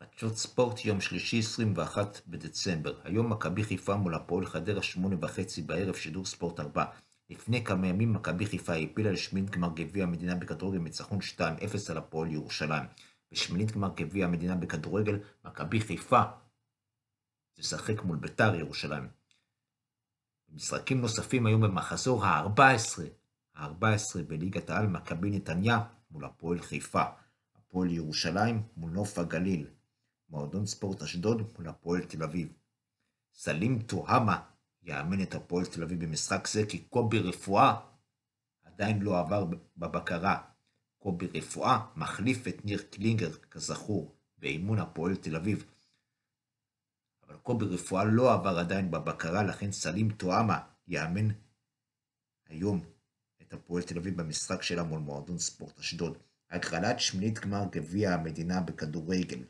חדשות ספורט יום שלישי 21 בדצמבר, היום מכבי חיפה מול הפועל חדרה שמונה וחצי בערב שידור ספורט 4. לפני כמה ימים מכבי חיפה העפילה לשמינית גמר גביע המדינה בכדורגל בניצחון 2-0 על הפועל ירושלים. בשמינית גמר גביע המדינה בכדורגל, מכבי חיפה תשחק מול ביתר ירושלים. משחקים נוספים היו במחזור ה-14, ה-14 בליגת העל, מכבי נתניה מול הפועל חיפה, הפועל ירושלים מול נוף הגליל, מועדון ספורט אשדוד מול הפועל תל אביב. סלים טוהמה יאמן את הפועל תל אביב במשחק זה, כי קובי רפואה עדיין לא עבר בבקרה. קובי רפואה מחליף את ניר קלינגר, כזכור, באימון הפועל תל אביב. אבל קובי רפואה לא עבר עדיין בבקרה, לכן סלים טועמה יאמן היום את הפועל תל אביב במשחק שלה מול מועדון ספורט אשדוד. הגרלת שמינית גמר גביע המדינה בכדורגל.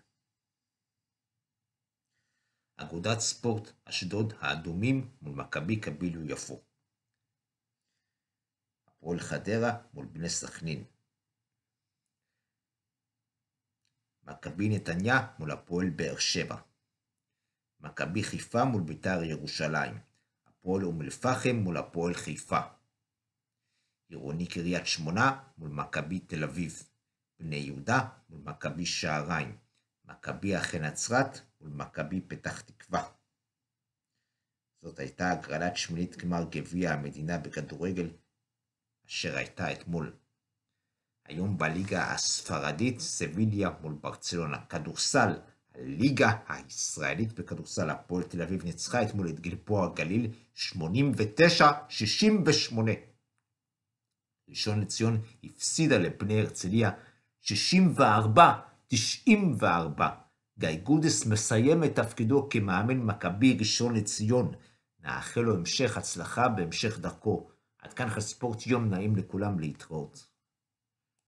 אגודת ספורט אשדוד האדומים מול מכבי קבילו יפו. הפועל חדרה מול בני סכנין. מכבי נתניה מול הפועל באר שבע. מכבי חיפה מול ביתר ירושלים. הפועל אום אל-פחם מול הפועל חיפה. עירוני קריית שמונה מול מכבי תל אביב. בני יהודה מול מכבי שעריים. מכבי אחי נצרת מול פתח תקווה. זאת הייתה הגרלת שמינית גמר גביע המדינה בכדורגל, אשר הייתה אתמול. היום בליגה הספרדית, סביליה מול ברצלונה. כדורסל, הליגה הישראלית בכדורסל, הפועל תל אביב ניצחה אתמול את גלבוע הגליל 89-68. ראשון לציון הפסידה לבני הרצליה 64 94 גיא גודס מסיים את תפקידו כמאמן מכבי ראשון לציון. נאחל לו המשך הצלחה בהמשך דרכו. עד כאן חספורט יום נעים לכולם להתראות.